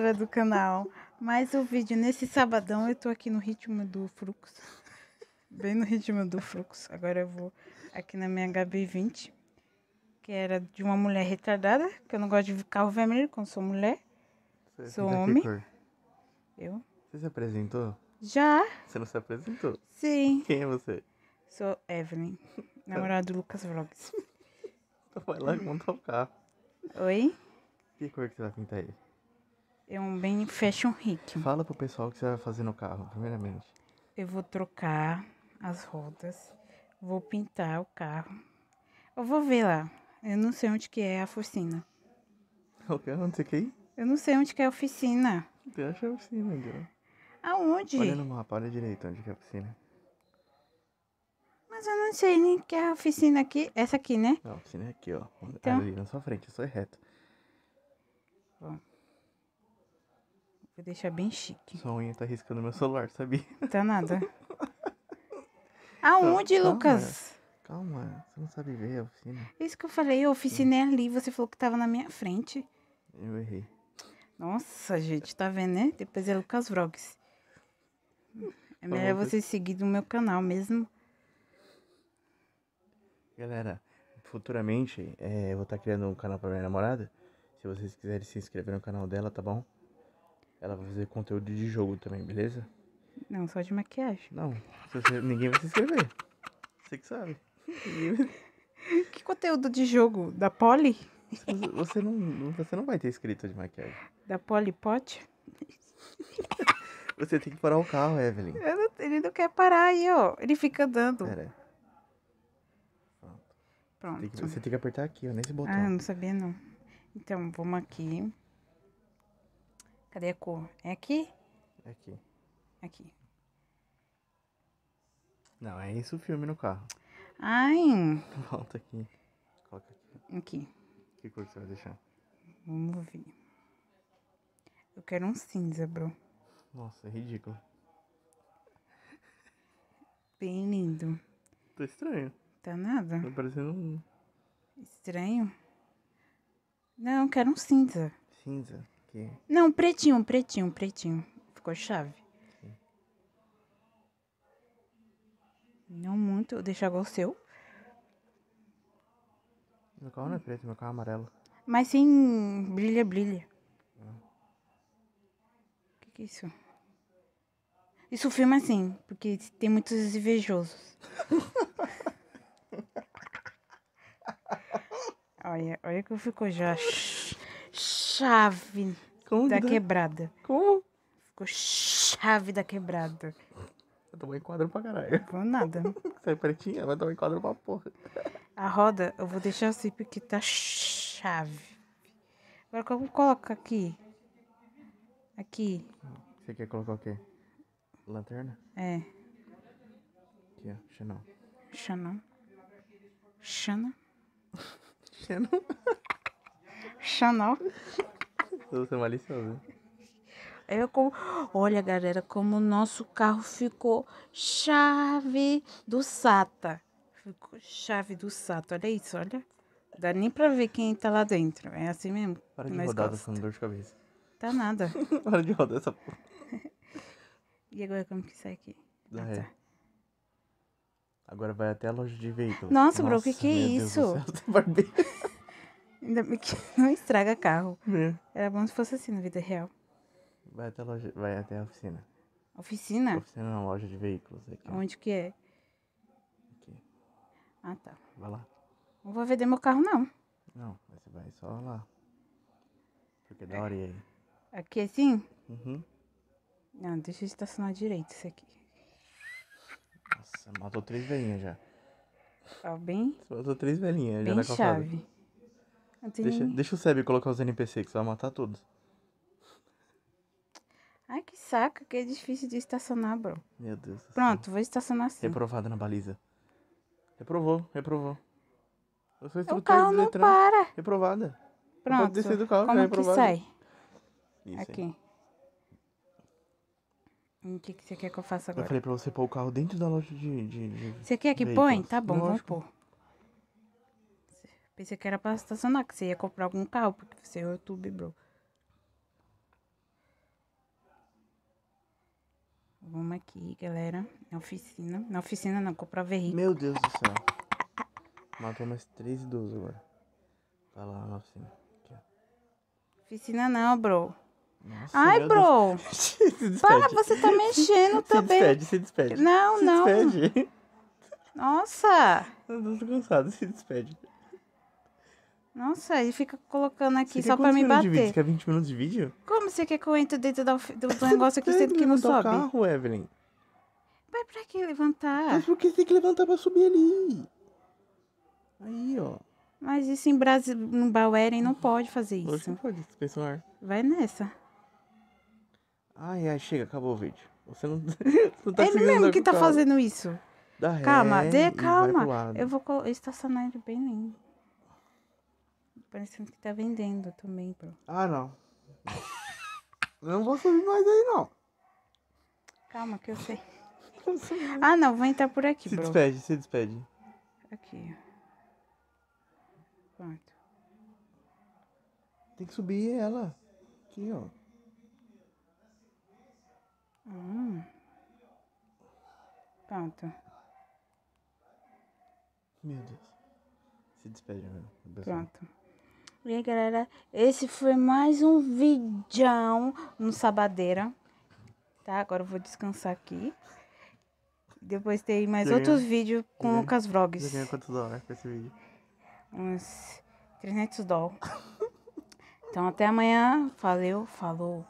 galera do canal. Mais um vídeo nesse sabadão. Eu tô aqui no ritmo do fluxo. Bem no ritmo do fluxo. Agora eu vou aqui na minha HB20. Que era de uma mulher retardada. Que eu não gosto de carro vermelho quando sou mulher. Você sou homem. Eu? Você se apresentou? Já. Você não se apresentou? Sim. Quem é você? Sou Evelyn, namorada do Lucas Vlogs. Então vai lá e monta o carro. Oi? Que cor que você vai pintar ele? É um bem fashion rico. Fala pro pessoal o que você vai fazer no carro, primeiramente. Eu vou trocar as rodas, vou pintar o carro. Eu vou ver lá. Eu não sei onde que é a oficina. O que? Onde você quer ir? Eu não sei onde que é a oficina. Deixa acha é a oficina, Angela? Aonde? Olha no mapa, olha direito onde que é a oficina. Mas eu não sei nem que é a oficina aqui. Essa aqui, né? Não, a oficina é aqui, ó. Então... Ali na sua frente, eu sou reto. Bom. Vou deixar bem chique. Sua unha tá riscando meu celular, sabia? Tá nada. Aonde, calma, Lucas? Calma, você não sabe ver a oficina. Isso que eu falei, a oficina é ali, você falou que tava na minha frente. Eu errei. Nossa, gente, tá vendo, né? Depois é Lucas Vlogs. É melhor você seguir no meu canal mesmo. Galera, futuramente é, eu vou estar tá criando um canal pra minha namorada. Se vocês quiserem se inscrever no canal dela, tá bom? Ela vai fazer conteúdo de jogo também, beleza? Não, só de maquiagem. Não, você, ninguém vai se inscrever. Você que sabe. que conteúdo de jogo? Da Poli? Você, não, você não vai ter escrito de maquiagem. Da Poli Pot? você tem que parar o carro, Evelyn. Não, ele não quer parar aí, ó. Ele fica andando. Pera. Pronto. Pronto. Você tem que, você tem que apertar aqui, ó, nesse botão. Ah, não sabia não. Então, vamos aqui. Cadê a cor? É aqui? É aqui. Aqui. Não, é isso o filme no carro. Ai. Volta aqui. Coloca aqui. Aqui. Que cor você vai deixar? Vamos ver. Eu quero um cinza, bro. Nossa, é ridículo. Bem lindo. Tá estranho. Tá nada? Tá parecendo um. Estranho? Não, eu quero um cinza. Cinza? Não, pretinho, pretinho, pretinho. Ficou chave. Sim. Não muito, deixa deixo agora o seu. Meu carro não é preto, meu carro é amarelo. Mas sim, brilha, brilha. O que, que é isso? Isso filma assim, porque tem muitos invejosos. olha, olha que ficou já chave Como da quebrada. Como? Ficou chave da quebrada. Vai tomar enquadro pra caralho. Não nada. Sai pretinha, vai tomar enquadro pra porra. A roda, eu vou deixar assim porque tá chave. Agora como coloca aqui? Aqui. Você quer colocar o quê? Lanterna? É. Aqui, ó. Xanon. Xanon. Xana. Xanon. Xanon. Você é malicioso. É eu como, olha galera, como o nosso carro ficou chave do Sata. Ficou chave do Sata, olha isso, olha. Dá nem pra ver quem tá lá dentro. É assim mesmo. Para de rodar, tá dor de cabeça. Tá nada. Para de rodar essa porra. e agora como que sai aqui? Ah, ah, é. tá. Agora vai até a loja de veículos. Nossa, Nossa bro, o que, que é isso? do céu, tá Ainda bem que não estraga carro. É. Era bom se fosse assim na vida real. Vai até a loja, vai até a oficina. Oficina? Oficina é uma loja de veículos aqui. Onde que é? Aqui. Ah, tá. Vai lá. Não vou vender meu carro, não. Não, você vai só lá. Porque é da é. hora aí. Aqui é assim? Uhum. Não, deixa eu estacionar direito isso aqui. Nossa, matou três velhinhas já. Tá bem? Matou três velhinhas, já tá chave. Deixa, deixa o Seb colocar os NPC que você vai matar todos. Ai, que saco, que é difícil de estacionar, bro. Meu Deus. Pronto, vou estacionar assim. Reprovado na baliza. Reprovou, reprovou. Eu sou o carro não para. Reprovada. Pronto. Pode descer do carro, Como é que sai? Isso, Aqui. O hum, que, que você quer que eu faça agora? Eu falei pra você pôr o carro dentro da loja de. de, de você quer que põe? Tá bom, Lógico. vamos pôr. Pensei que era pra estacionar, que você ia comprar algum carro, porque você é YouTube, bro. Vamos aqui, galera. Na oficina. Na oficina não, comprar veículo. Meu Deus do céu. Matou mais três idosos agora. Tá lá na oficina. Aqui, oficina não, bro. Nossa, Ai, bro. Para, você tá mexendo se também. Se despede, se despede. Não, se não. Despede. Nossa. Eu tô cansado, se despede. Nossa, ele fica colocando aqui só pra me bater. Vídeo? Você quer 20 minutos de vídeo? Como você quer que eu entre dentro do, do, do negócio aqui tá sendo que não sobe? Você carro, Evelyn. Mas pra que levantar? Mas por que você tem que levantar pra subir ali? Aí, ó. Mas isso em Brasil, no Baueren uhum. não pode fazer isso. Você não pode, pessoal. Vai nessa. Ai, ai, chega, acabou o vídeo. Você não, você não tá é Ele mesmo que tá carro. fazendo isso. Dá calma, dê calma. Eu vou estacionar ele bem lindo parecendo que tá vendendo também, bro. Ah, não. eu não vou subir mais aí, não. Calma, que eu sei. ah, não, vou entrar por aqui, se bro. Se despede, se despede. Aqui. Pronto. Tem que subir ela. Aqui, ó. Hum. Pronto. Meu Deus. Se despede, meu. Pronto. E aí, galera, esse foi mais um vídeo no Sabadeira. Tá? Agora eu vou descansar aqui. Depois tem mais outros vídeos com Desenha. Lucas Vlogs. Você ganhou quantos dólares com esse vídeo? Uns 300 dólares. então, até amanhã. Valeu, falou.